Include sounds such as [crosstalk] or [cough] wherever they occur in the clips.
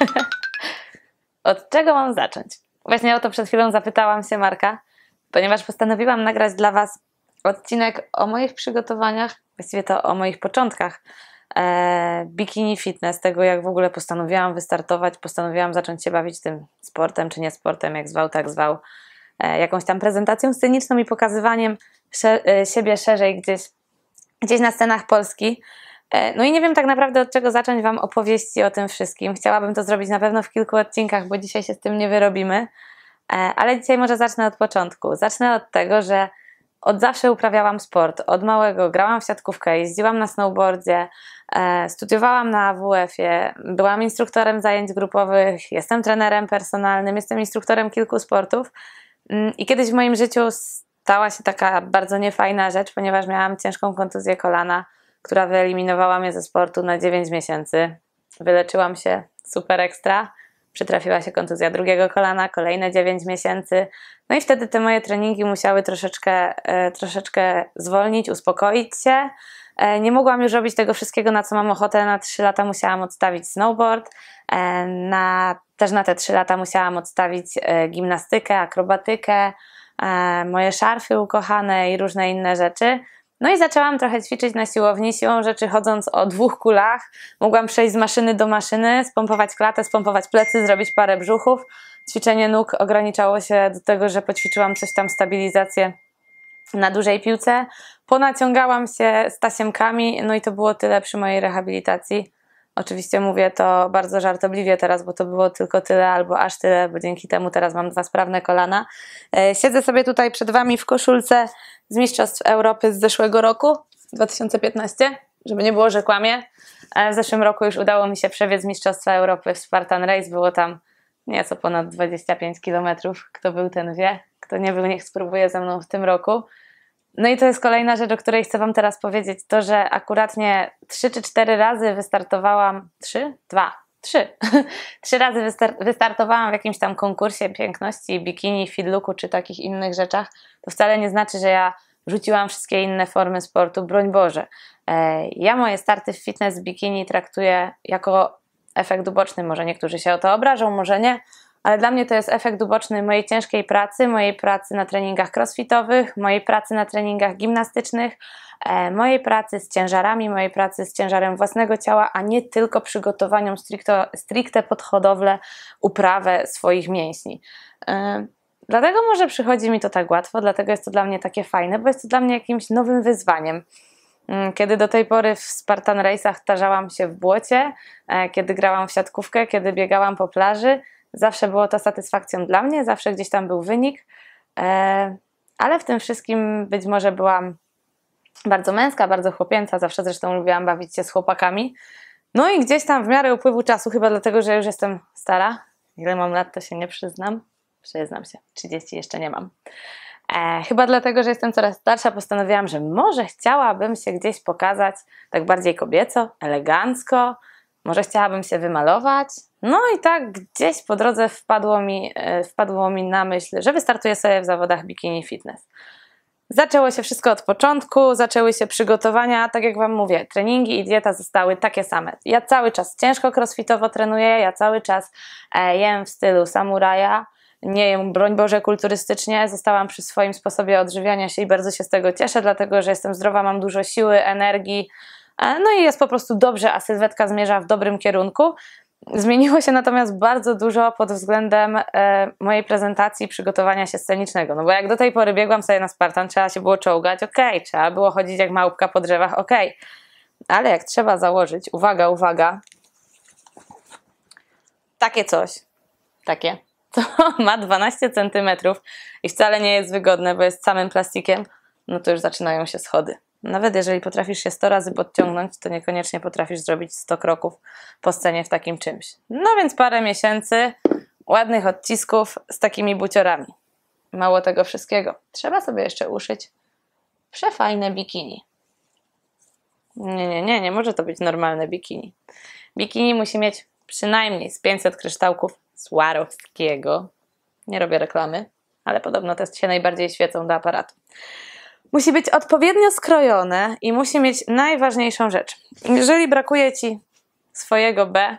[laughs] Od czego mam zacząć? Właśnie o to przed chwilą zapytałam się Marka, ponieważ postanowiłam nagrać dla Was odcinek o moich przygotowaniach, właściwie to o moich początkach e, bikini fitness, tego jak w ogóle postanowiłam wystartować, postanowiłam zacząć się bawić tym sportem czy nie sportem, jak zwał, tak zwał, e, jakąś tam prezentacją sceniczną i pokazywaniem e, siebie szerzej gdzieś, gdzieś na scenach Polski. E, no i nie wiem tak naprawdę od czego zacząć Wam opowieści o tym wszystkim. Chciałabym to zrobić na pewno w kilku odcinkach, bo dzisiaj się z tym nie wyrobimy. E, ale dzisiaj może zacznę od początku. Zacznę od tego, że od zawsze uprawiałam sport. Od małego grałam w siatkówkę, jeździłam na snowboardzie, e, studiowałam na AWF-ie, byłam instruktorem zajęć grupowych, jestem trenerem personalnym, jestem instruktorem kilku sportów. Mm, I kiedyś w moim życiu stała się taka bardzo niefajna rzecz, ponieważ miałam ciężką kontuzję kolana która wyeliminowała mnie ze sportu na 9 miesięcy. Wyleczyłam się super ekstra. Przytrafiła się kontuzja drugiego kolana, kolejne 9 miesięcy. No i wtedy te moje treningi musiały troszeczkę, e, troszeczkę zwolnić, uspokoić się. E, nie mogłam już robić tego wszystkiego, na co mam ochotę. Na 3 lata musiałam odstawić snowboard. E, na, też na te 3 lata musiałam odstawić gimnastykę, akrobatykę, moje szarfy ukochane i różne inne rzeczy. No i zaczęłam trochę ćwiczyć na siłowni. Siłą rzeczy, chodząc o dwóch kulach, mogłam przejść z maszyny do maszyny, spompować klatę, spompować plecy, zrobić parę brzuchów. Ćwiczenie nóg ograniczało się do tego, że poćwiczyłam coś tam, stabilizację na dużej piłce. Ponaciągałam się z tasiemkami, no i to było tyle przy mojej rehabilitacji. Oczywiście mówię to bardzo żartobliwie teraz, bo to było tylko tyle albo aż tyle, bo dzięki temu teraz mam dwa sprawne kolana. E, siedzę sobie tutaj przed Wami w koszulce z Mistrzostw Europy z zeszłego roku, 2015, żeby nie było, że kłamie. E, w zeszłym roku już udało mi się przebiec Mistrzostwa Europy w Spartan Race. Było tam nieco ponad 25 kilometrów. Kto był, ten wie. Kto nie był, niech spróbuje ze mną w tym roku. No i to jest kolejna rzecz, o której chcę Wam teraz powiedzieć. To, że akuratnie 3 czy 4 razy wystartowałam, 3? 2 trzy. [laughs] trzy razy wystar- wystartowałam w jakimś tam konkursie piękności, bikini, fidluku czy takich innych rzeczach, to wcale nie znaczy, że ja rzuciłam wszystkie inne formy sportu, broń Boże. E, ja moje starty w fitness bikini traktuję jako efekt uboczny. Może niektórzy się o to obrażą, może nie, ale dla mnie to jest efekt uboczny mojej ciężkiej pracy, mojej pracy na treningach crossfitowych, mojej pracy na treningach gimnastycznych, e, mojej pracy z ciężarami, mojej pracy z ciężarem własnego ciała, a nie tylko przygotowaniom stricte pod hodowlę, uprawę swoich mięśni. E, dlatego może przychodzi mi to tak łatwo, dlatego jest to dla mnie takie fajne, bo jest to dla mnie jakimś nowym wyzwaniem. Mm, kiedy do tej pory w Spartan Race'ach tarzałam się w błocie, e, kiedy grałam w siatkówkę, kiedy biegałam po plaży, Zawsze było to satysfakcją dla mnie, zawsze gdzieś tam był wynik, e, ale w tym wszystkim być może byłam bardzo męska, bardzo chłopięca, zawsze zresztą lubiłam bawić się z chłopakami. No i gdzieś tam w miarę upływu czasu, chyba dlatego, że już jestem stara, ile mam lat, to się nie przyznam, przyznam się, 30 jeszcze nie mam. E, chyba dlatego, że jestem coraz starsza, postanowiłam, że może chciałabym się gdzieś pokazać tak bardziej kobieco, elegancko, może chciałabym się wymalować, no i tak gdzieś po drodze wpadło mi, e, wpadło mi na myśl, że wystartuję sobie w zawodach bikini fitness. Zaczęło się wszystko od początku, zaczęły się przygotowania, tak jak Wam mówię, treningi i dieta zostały takie same. Ja cały czas ciężko crossfitowo trenuję, ja cały czas e, jem w stylu samuraja, nie jem, broń Boże, kulturystycznie. Zostałam przy swoim sposobie odżywiania się i bardzo się z tego cieszę, dlatego że jestem zdrowa, mam dużo siły, energii, e, no i jest po prostu dobrze, a sylwetka zmierza w dobrym kierunku. Zmieniło się natomiast bardzo dużo pod względem e, mojej prezentacji przygotowania się scenicznego. No bo jak do tej pory biegłam sobie na Spartan, trzeba się było czołgać, okej, okay. trzeba było chodzić jak małpka po drzewach, okej. Okay. Ale jak trzeba założyć, uwaga, uwaga, takie coś, takie, [laughs] to ma 12 centymetrów i wcale nie jest wygodne, bo jest samym plastikiem, no to już zaczynają się schody. Nawet jeżeli potrafisz się 100 razy podciągnąć, to niekoniecznie potrafisz zrobić 100 kroków po scenie w takim czymś. No więc parę miesięcy ładnych odcisków z takimi buciorami. Mało tego wszystkiego. Trzeba sobie jeszcze uszyć przefajne bikini. Nie, nie, nie, nie może to być normalne bikini. Bikini musi mieć przynajmniej z 500 kryształków Swarowskiego. Nie robię reklamy, ale podobno te się najbardziej świecą do aparatu. Musi być odpowiednio skrojone i musi mieć najważniejszą rzecz. Jeżeli brakuje ci swojego B,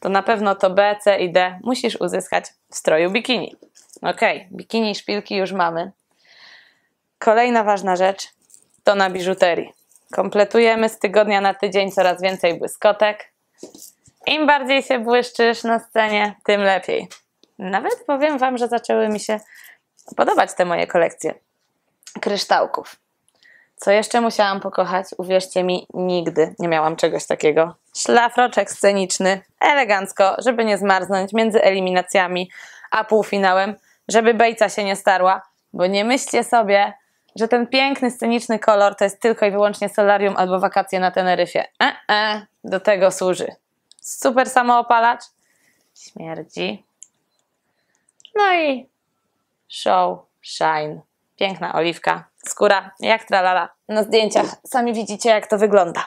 to na pewno to B, C i D musisz uzyskać w stroju bikini. Ok, bikini i szpilki już mamy. Kolejna ważna rzecz to na biżuterii. Kompletujemy z tygodnia na tydzień coraz więcej błyskotek. Im bardziej się błyszczysz na scenie, tym lepiej. Nawet powiem Wam, że zaczęły mi się podobać te moje kolekcje kryształków. Co jeszcze musiałam pokochać? Uwierzcie mi, nigdy nie miałam czegoś takiego. Szlafroczek sceniczny, elegancko, żeby nie zmarznąć między eliminacjami a półfinałem, żeby bejca się nie starła, bo nie myślcie sobie, że ten piękny sceniczny kolor to jest tylko i wyłącznie solarium albo wakacje na Teneryfie. E, e, do tego służy. Super samoopalacz, śmierdzi. No i show, shine. Piękna oliwka, skóra jak tralala. Na zdjęciach sami widzicie, jak to wygląda.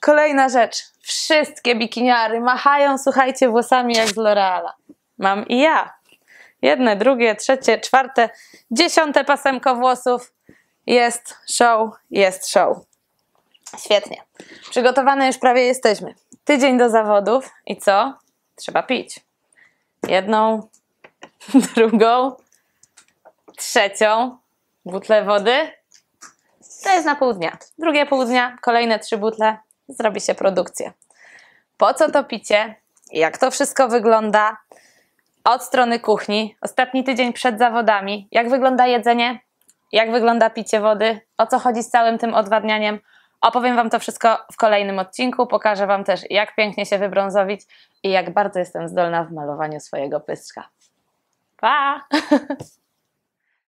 Kolejna rzecz. Wszystkie bikiniary machają, słuchajcie, włosami jak z L'Oreala. Mam i ja. Jedne, drugie, trzecie, czwarte, dziesiąte pasemko włosów. Jest show, jest show. Świetnie. Przygotowane już prawie jesteśmy. Tydzień do zawodów i co? Trzeba pić. Jedną, [laughs] drugą, trzecią butlę wody. To jest na pół dnia. Drugie pół dnia, kolejne trzy butle, zrobi się produkcję. Po co to picie? Jak to wszystko wygląda? Od strony kuchni, ostatni tydzień przed zawodami, jak wygląda jedzenie, jak wygląda picie wody, o co chodzi z całym tym odwadnianiem. Opowiem Wam to wszystko w kolejnym odcinku. Pokażę Wam też, jak pięknie się wybrązowić i jak bardzo jestem zdolna w malowaniu swojego pyska. Pa! [laughs]